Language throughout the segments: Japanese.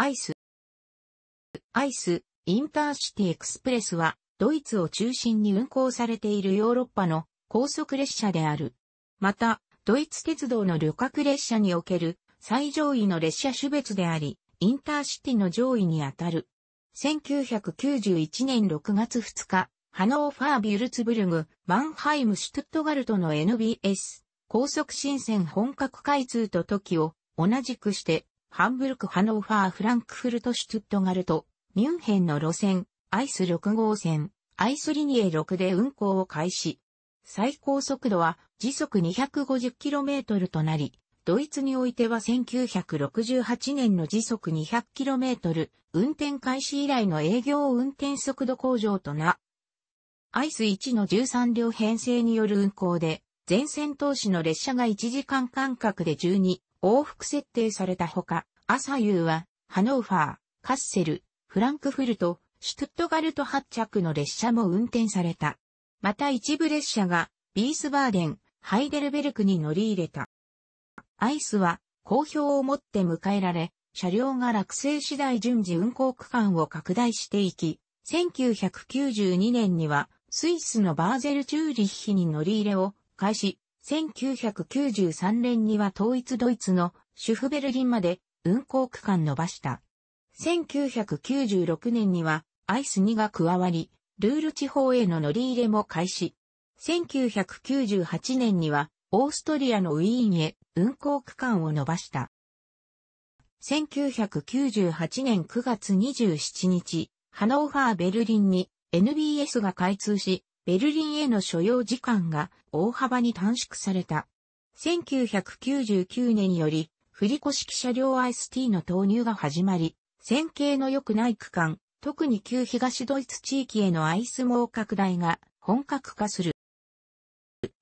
アイス。アイス、インターシティエクスプレスは、ドイツを中心に運行されているヨーロッパの高速列車である。また、ドイツ鉄道の旅客列車における最上位の列車種別であり、インターシティの上位にあたる。1991年6月2日、ハノーファー・ビュルツブルグ、マンハイム・シュトゥットガルトの NBS、高速新線本格開通と時を同じくしてハンブルク、ハノーファー、フランクフルト、シュトゥットガルト、ミュンヘンの路線、アイス6号線、アイスリニエ6で運行を開始。最高速度は時速 250km となり、ドイツにおいては1968年の時速 200km 運転開始以来の営業運転速度向上とな。アイス1の13両編成による運行で、全線投資の列車が1時間間隔で12、往復設定されたほか、朝夕は、ハノーファー、カッセル、フランクフルト、シュトットガルト発着の列車も運転された。また一部列車が、ビースバーデン、ハイデルベルクに乗り入れた。アイスは、好評をもって迎えられ、車両が落成次第順次運行区間を拡大していき、1992年には、スイスのバーゼルチューリッヒに乗り入れを開始、1993年には統一ドイツのシュフベルリンまで運行区間伸ばした。1996年にはアイス2が加わり、ルール地方への乗り入れも開始。1998年にはオーストリアのウィーンへ運行区間を伸ばした。1998年9月27日、ハノーファー・ベルリンに NBS が開通し、ベルリンへの所要時間が大幅に短縮された。1999年より、振り越式車両 IST の投入が始まり、線形の良くない区間、特に旧東ドイツ地域へのアイス網拡大が本格化する。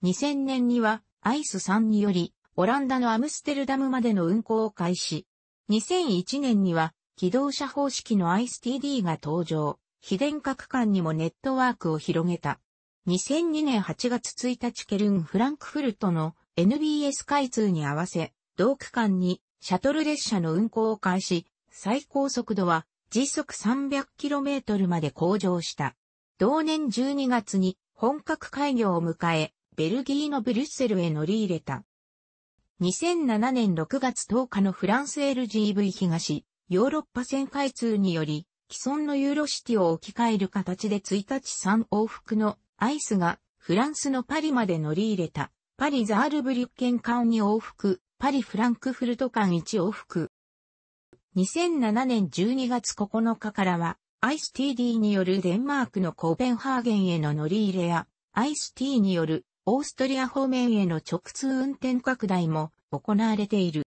2000年には、アイス3により、オランダのアムステルダムまでの運行を開始。2001年には、機動車方式の i s t d が登場。非電化区間にもネットワークを広げた。2002年8月1日ケルン・フランクフルトの NBS 開通に合わせ、同区間にシャトル列車の運行を開始、最高速度は時速 300km まで向上した。同年12月に本格開業を迎え、ベルギーのブリュッセルへ乗り入れた。2007年6月10日のフランス LGV 東、ヨーロッパ線開通により、既存のユーロシティを置き換える形で1日3往復のアイスがフランスのパリまで乗り入れた、パリザールブリュッケン間に往復、パリフランクフルト間1往復。2007年12月9日からは、アイス t d によるデンマークのコーペンハーゲンへの乗り入れや、アイス t によるオーストリア方面への直通運転拡大も行われている。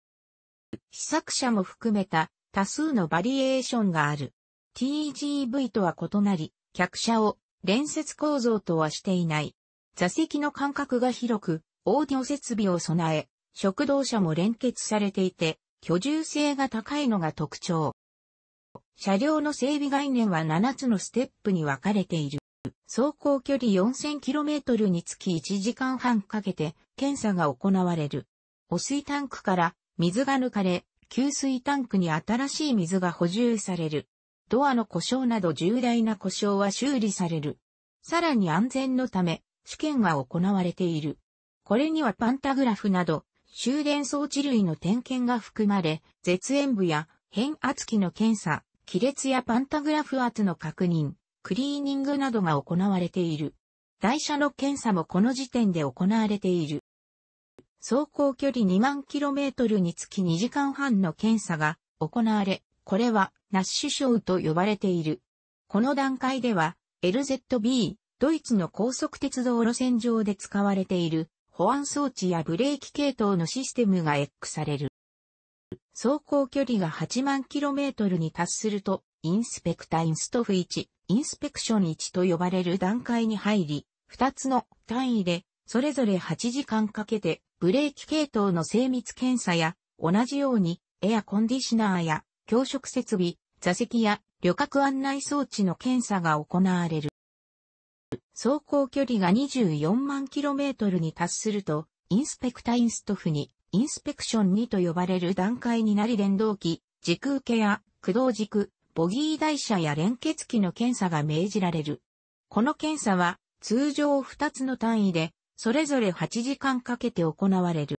試作車も含めた多数のバリエーションがある。TGV とは異なり、客車を連接構造とはしていない。座席の間隔が広く、オーディオ設備を備え、食堂車も連結されていて、居住性が高いのが特徴。車両の整備概念は7つのステップに分かれている。走行距離 4000km につき1時間半かけて検査が行われる。汚水タンクから水が抜かれ、給水タンクに新しい水が補充される。ドアの故障など重大な故障は修理される。さらに安全のため、試験が行われている。これにはパンタグラフなど、終電装置類の点検が含まれ、絶縁部や変圧器の検査、亀裂やパンタグラフ圧の確認、クリーニングなどが行われている。台車の検査もこの時点で行われている。走行距離2万 km につき2時間半の検査が行われ、これはナッシュ症と呼ばれている。この段階では LZB、ドイツの高速鉄道路線上で使われている保安装置やブレーキ系統のシステムが X される。走行距離が8万 km に達すると、インスペクタインストフ1、インスペクション1と呼ばれる段階に入り、2つの単位で、それぞれ8時間かけて、ブレーキ系統の精密検査や、同じように、エアコンディショナーや、教職設備、座席や旅客案内装置の検査が行われる。走行距離が24万 km に達すると、インスペクタインストフに、インスペクション2と呼ばれる段階になり連動機、時空系や駆動軸、ボギー台車や連結機の検査が命じられる。この検査は通常2つの単位で、それぞれ8時間かけて行われる。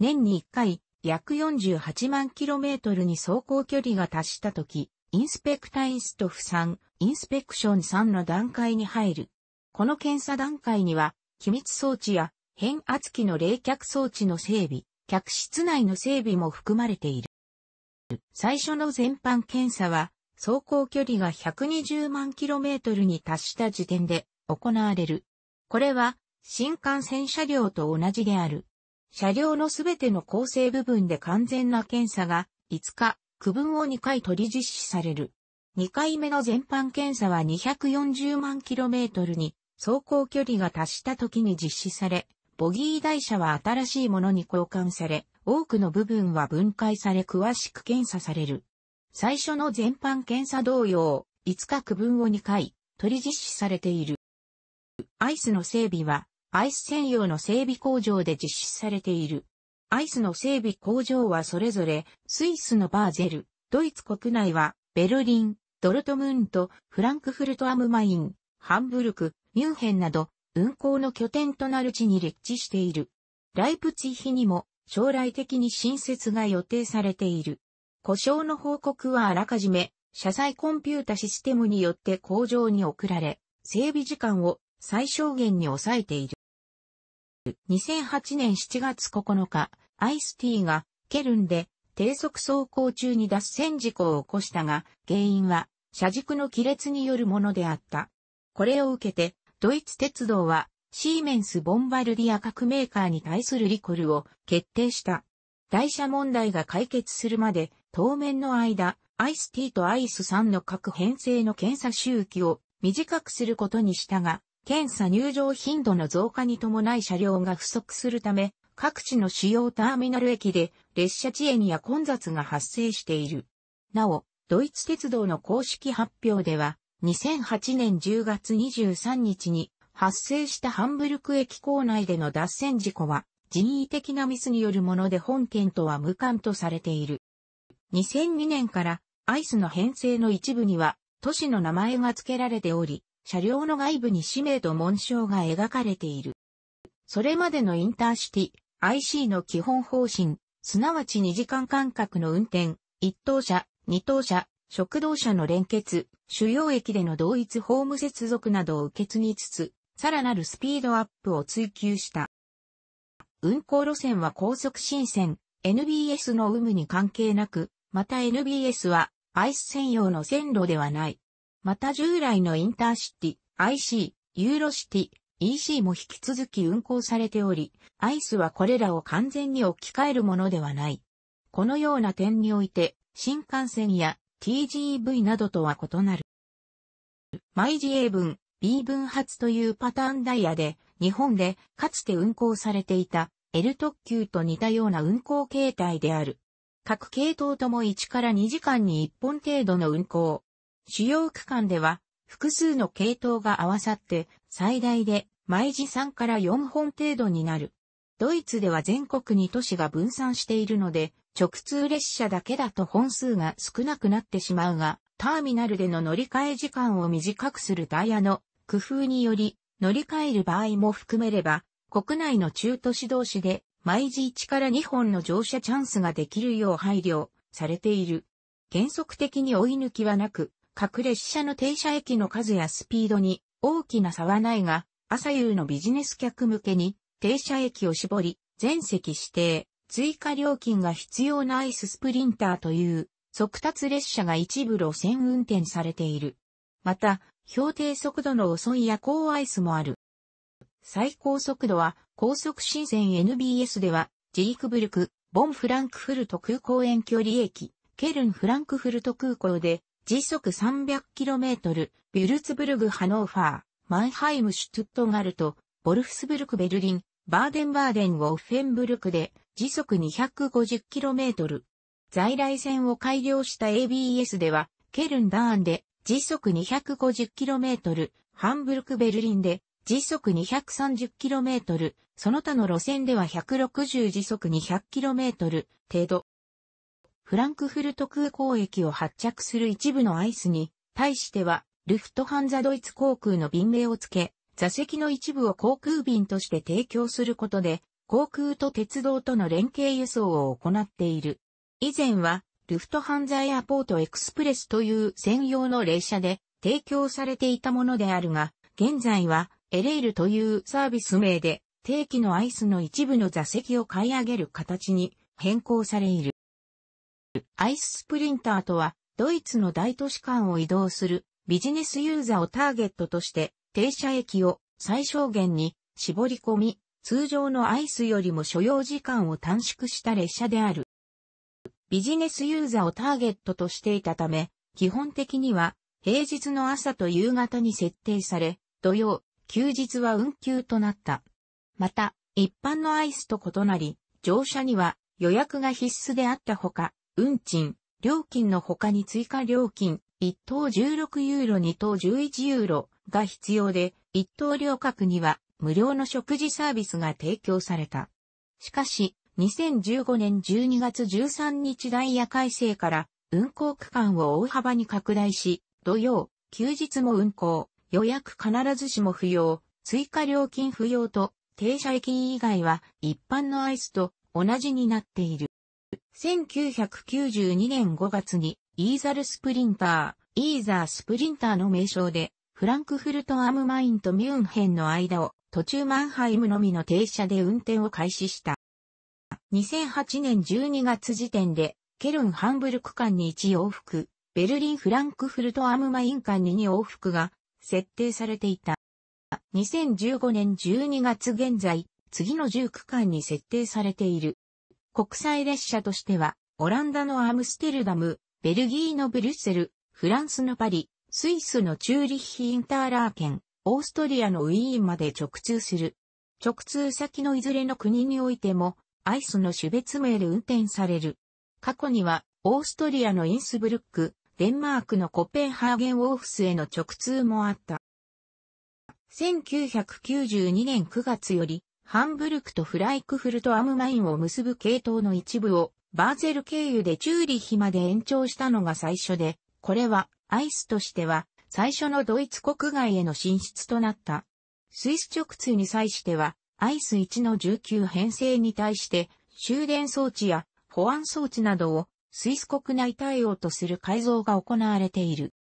年に1回、約48万 km に走行距離が達した時、インスペクタインストフ3、インスペクション3の段階に入る。この検査段階には、機密装置や変圧器の冷却装置の整備、客室内の整備も含まれている。最初の全般検査は、走行距離が120万 km に達した時点で行われる。これは新幹線車両と同じである。車両のすべての構成部分で完全な検査が5日、区分を2回取り実施される。2回目の全般検査は240万キロメートルに走行距離が達した時に実施され、ボギー台車は新しいものに交換され、多くの部分は分解され詳しく検査される。最初の全般検査同様、5日区分を2回取り実施されている。アイスの整備はアイス専用の整備工場で実施されている。アイスの整備工場はそれぞれ、スイスのバーゼル、ドイツ国内は、ベルリン、ドルトムント、フランクフルトアムマイン、ハンブルク、ミュンヘンなど、運行の拠点となる地に立地している。ライプツィヒにも、将来的に新設が予定されている。故障の報告はあらかじめ、車載コンピュータシステムによって工場に送られ、整備時間を最小限に抑えている。2008年7月9日、アイスティーがケルンで低速走行中に脱線事故を起こしたが、原因は車軸の亀裂によるものであった。これを受けて、ドイツ鉄道はシーメンス・ボンバルディア各メーカーに対するリコルを決定した。台車問題が解決するまで、当面の間、アイス T とアイス3の各編成の検査周期を短くすることにしたが、検査入場頻度の増加に伴い車両が不足するため、各地の主要ターミナル駅で列車遅延や混雑が発生している。なお、ドイツ鉄道の公式発表では、2008年10月23日に発生したハンブルク駅構内での脱線事故は人為的なミスによるもので本件とは無関とされている。2002年からアイスの編成の一部には都市の名前が付けられており、車両の外部に氏名と紋章が描かれている。それまでのインターシティ IC の基本方針、すなわち2時間間隔の運転、1等車、2等車、食堂車の連結、主要駅での同一ホーム接続などを受け継ぎつつ、さらなるスピードアップを追求した。運行路線は高速新線、NBS の有無に関係なく、また NBS はアイス専用の線路ではない。また従来のインターシティ、IC、ユーロシティ、EC も引き続き運行されており、アイスはこれらを完全に置き換えるものではない。このような点において、新幹線や TGV などとは異なる。毎時 A 分、B 分発というパターンダイヤで、日本でかつて運行されていた L 特急と似たような運行形態である。各系統とも1から2時間に1本程度の運行、主要区間では、複数の系統が合わさって、最大で毎時3から4本程度になる。ドイツでは全国に都市が分散しているので、直通列車だけだと本数が少なくなってしまうが、ターミナルでの乗り換え時間を短くするダイヤの工夫により、乗り換える場合も含めれば、国内の中都市同士で毎時1から2本の乗車チャンスができるよう配慮されている。原則的に追い抜きはなく、各列車の停車駅の数やスピードに大きな差はないが、朝夕のビジネス客向けに停車駅を絞り、全席指定、追加料金が必要なアイススプリンターという速達列車が一部路線運転されている。また、標定速度の遅い夜行アイスもある。最高速度は高速新線 NBS では、ジークブルク、ボン・フランクフルト空港遠距離駅、ケルン・フランクフルト空港で時速 300km、ビュルツブルグ・ハノーファー、マンハイム・シュトゥットガルト、ボルフスブルク・ベルリン、バーデンバーデン・オッフェンブルクで時速 250km。在来線を改良した ABS では、ケルン・ダーンで時速 250km、ハンブルク・ベルリンで時速 230km、その他の路線では160時速 200km 程度。フランクフルト空港駅を発着する一部のアイスに、対しては、ルフトハンザドイツ航空の便名をつけ、座席の一部を航空便として提供することで、航空と鉄道との連携輸送を行っている。以前は、ルフトハンザエアポートエクスプレスという専用の列車で提供されていたものであるが、現在はエレールというサービス名で定期のアイスの一部の座席を買い上げる形に変更されいる。アイススプリンターとは、ドイツの大都市間を移動するビジネスユーザーをターゲットとして停車駅を最小限に絞り込み、通常のアイスよりも所要時間を短縮した列車である。ビジネスユーザーをターゲットとしていたため、基本的には平日の朝と夕方に設定され、土曜、休日は運休となった。また、一般のアイスと異なり、乗車には予約が必須であったほか、運賃、料金の他に追加料金、1等16ユーロ2等11ユーロが必要で、1等料格には無料の食事サービスが提供された。しかし、2015年12月13日ダイヤ改正から運行区間を大幅に拡大し、土曜、休日も運行、予約必ずしも不要、追加料金不要と、停車駅以外は一般のアイスと同じになっている。1992年5月にイーザルスプリンター、イーザースプリンターの名称で、フランクフルトアムマインとミュンヘンの間を途中マンハイムのみの停車で運転を開始した。2008年12月時点で、ケルン・ハンブルク間に1往復、ベルリン・フランクフルト・アムマイン間に2往復が設定されていた。2015年12月現在、次の10区間に設定されている。国際列車としては、オランダのアムステルダム、ベルギーのブリュッセル、フランスのパリ、スイスのチューリッヒインターラーケン、オーストリアのウィーンまで直通する。直通先のいずれの国においても、アイスの種別名で運転される。過去には、オーストリアのインスブルック、デンマークのコペンハーゲンオーフスへの直通もあった。1992年9月より、ハンブルクとフライクフルトアムマインを結ぶ系統の一部をバーゼル経由でチューリヒまで延長したのが最初で、これはアイスとしては最初のドイツ国外への進出となった。スイス直通に際しては、アイス1の19編成に対して終電装置や保安装置などをスイス国内対応とする改造が行われている。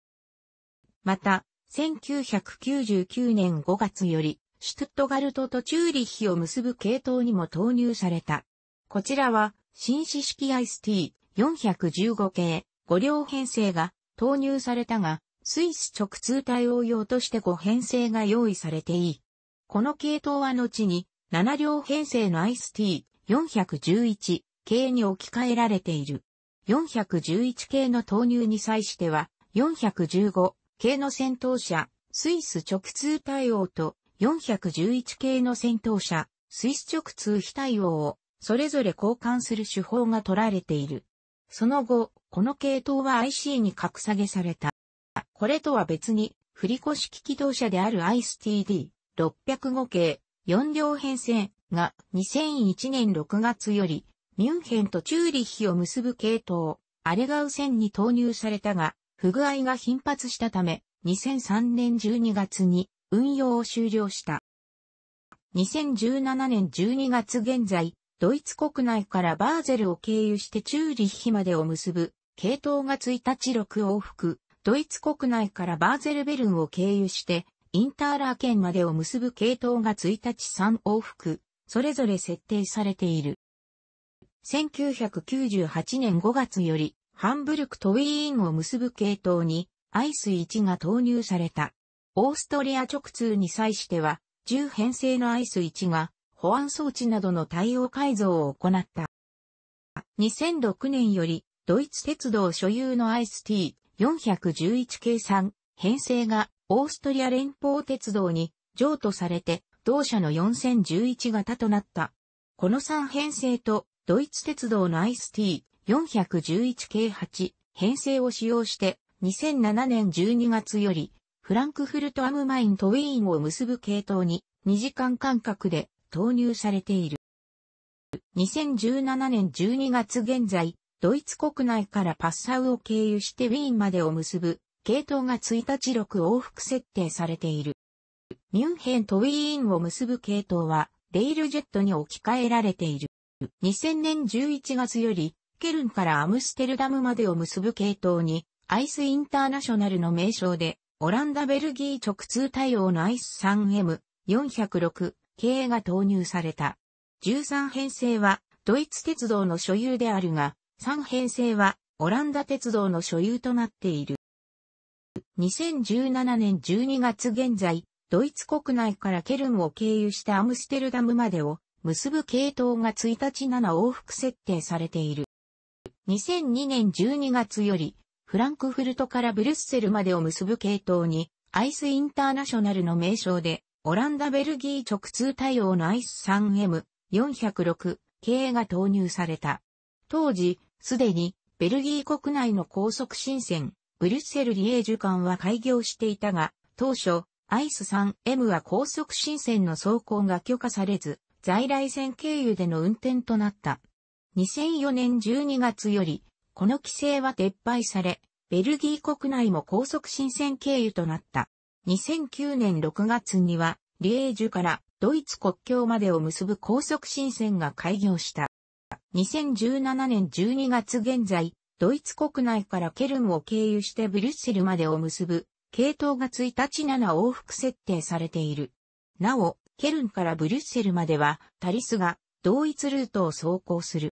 また、1999年5月より、シュトットガルトとチューリッヒを結ぶ系統にも投入された。こちらは、新式アイスティー4 1 5系5両編成が投入されたが、スイス直通対応用として5編成が用意されていい。この系統は後に7両編成のアイスティー4 1 1系に置き換えられている。411系の投入に際しては、415系の戦闘車、スイス直通対応と411系の戦闘車、水直通非対応を、それぞれ交換する手法が取られている。その後、この系統は IC に格下げされた。これとは別に、振り越し機動車である ISTD605 系4両編成が2001年6月よりミュンヘンとチューリッヒを結ぶ系統アレガウ線に投入されたが不具合が頻発したため2003年12月に運用を終了した。2017年12月現在、ドイツ国内からバーゼルを経由してチューリッヒまでを結ぶ、系統が1日6往復、ドイツ国内からバーゼルベルンを経由して、インターラー県までを結ぶ系統が1日3往復、それぞれ設定されている。1998年5月より、ハンブルクとウィーンを結ぶ系統に、アイス1が投入された。オーストリア直通に際しては、10編成のアイス1が、保安装置などの対応改造を行った。2006年より、ドイツ鉄道所有のアイス T411 系3編成がオーストリア連邦鉄道に譲渡されて、同社の4011型となった。この3編成とドイツ鉄道のイス t 4 1 1系8編成を使用して2007年12月よりフランクフルトアムマインとウィーンを結ぶ系統に2時間間隔で投入されている。2017年12月現在、ドイツ国内からパッサウを経由してウィーンまでを結ぶ系統が1日6往復設定されている。ミュンヘンとウィーンを結ぶ系統はレイルジェットに置き換えられている。2000年11月よりケルンからアムステルダムまでを結ぶ系統にアイスインターナショナルの名称でオランダベルギー直通対応のアイス 3M406 系が投入された。13編成はドイツ鉄道の所有であるが、3編成はオランダ鉄道の所有となっている。2017年12月現在、ドイツ国内からケルンを経由したアムステルダムまでを結ぶ系統が1日7往復設定されている。2002年12月よりフランクフルトからブリュッセルまでを結ぶ系統に、アイスインターナショナルの名称で、オランダ・ベルギー直通対応のアイス 3M406 系が投入された。当時、すでに、ベルギー国内の高速新線、ブリュッセル・リエージュ間は開業していたが、当初、アイス 3M は高速新線の走行が許可されず、在来線経由での運転となった。2004年12月より、この規制は撤廃され、ベルギー国内も高速新線経由となった。2009年6月には、リエージュからドイツ国境までを結ぶ高速新線が開業した。2017年12月現在、ドイツ国内からケルンを経由してブリュッセルまでを結ぶ、系統が1日7往復設定されている。なお、ケルンからブリュッセルまでは、タリスが同一ルートを走行する。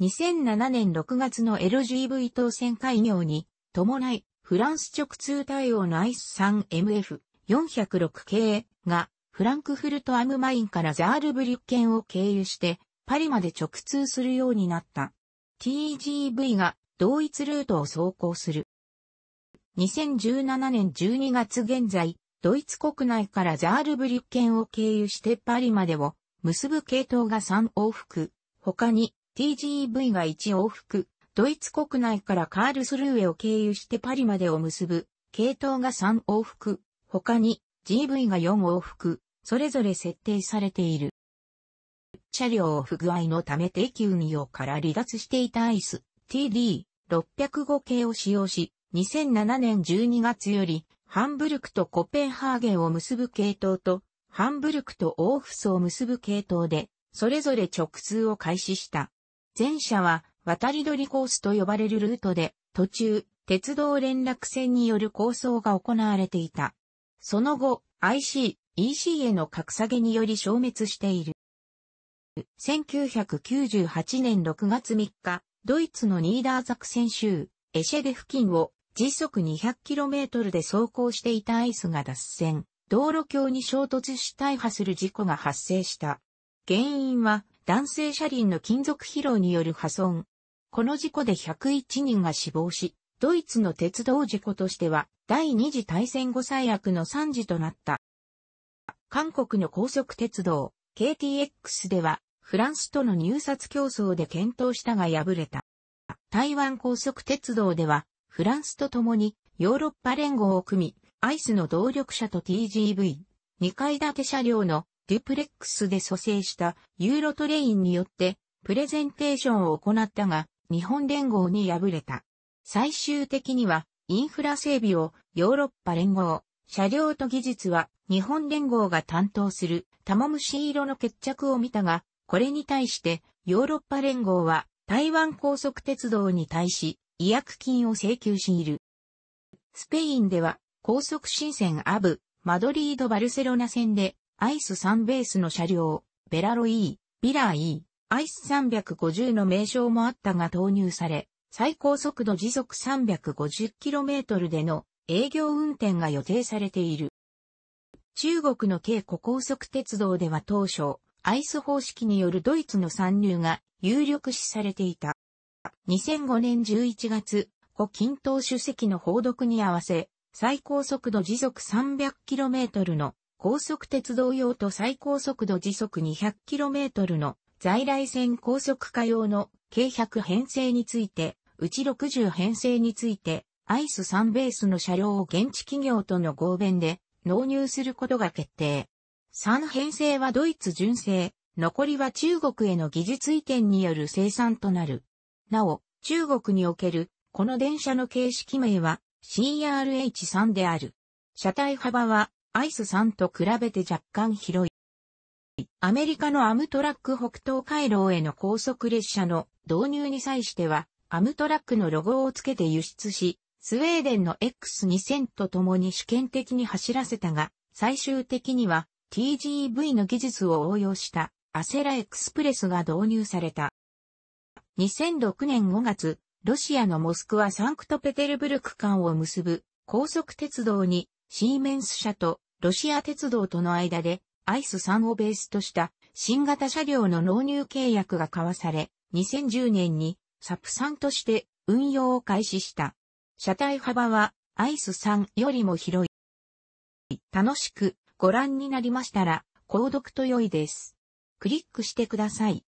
2007年6月の LGV 当選開業に伴い、フランス直通対応の ICE3MF406 系がフランクフルトアムマインからザールブリュッケンを経由してパリまで直通するようになった。TGV が同一ルートを走行する。2017年12月現在、ドイツ国内からザールブリュッケンを経由してパリまでを結ぶ系統が3往復。他に TGV が1往復、ドイツ国内からカールスルーエを経由してパリまでを結ぶ、系統が3往復、他に GV が4往復、それぞれ設定されている。車両不具合のため定運用から離脱していたアイス TD605 系を使用し、2007年12月より、ハンブルクとコペンハーゲンを結ぶ系統と、ハンブルクとオーフスを結ぶ系統で、それぞれ直通を開始した。前者は渡り鳥コースと呼ばれるルートで、途中、鉄道連絡船による構想が行われていた。その後、IC、EC への格下げにより消滅している。1998年6月3日、ドイツのニーダーザクセン州、エシェデ付近を時速 200km で走行していたアイスが脱線、道路橋に衝突し大破する事故が発生した。原因は男性車輪の金属疲労による破損。この事故で101人が死亡し、ドイツの鉄道事故としては第二次大戦後最悪の惨事となった。韓国の高速鉄道 KTX ではフランスとの入札競争で検討したが敗れた。台湾高速鉄道ではフランスと共にヨーロッパ連合を組み、アイスの動力車と TGV、2階建て車両のデュプレックスで蘇生したユーロトレインによってプレゼンテーションを行ったが、日本連合に敗れた。最終的には、インフラ整備をヨーロッパ連合、車両と技術は日本連合が担当する玉虫色の決着を見たが、これに対してヨーロッパ連合は台湾高速鉄道に対し違約金を請求している。スペインでは高速新線アブ、マドリード・バルセロナ線でアイス3ベースの車両、ベラロ E、ビラ E、アイス350の名称もあったが投入され、最高速度時速 350km での営業運転が予定されている。中国の軽古高速鉄道では当初、アイス方式によるドイツの参入が有力視されていた。2005年11月、古近東主席の報読に合わせ、最高速度時速 300km の高速鉄道用と最高速度時速 200km の在来線高速化用の計100編成について、うち60編成について、アイス3ベースの車両を現地企業との合弁で納入することが決定。3編成はドイツ純正、残りは中国への技術移転による生産となる。なお、中国におけるこの電車の形式名は CRH3 である。車体幅はアイス3と比べて若干広い。アメリカのアムトラック北東回廊への高速列車の導入に際しては、アムトラックのロゴをつけて輸出し、スウェーデンの X2000 と共に試験的に走らせたが、最終的には TGV の技術を応用したアセラエクスプレスが導入された。2006年5月、ロシアのモスクワ・サンクトペテルブルク間を結ぶ高速鉄道にシーメンス社とロシア鉄道との間でアイス3をベースとした新型車両の納入契約が交わされ、2010年にサプ3として運用を開始した。車体幅はアイス3よりも広い。楽しくご覧になりましたら、購読と良いです。クリックしてください。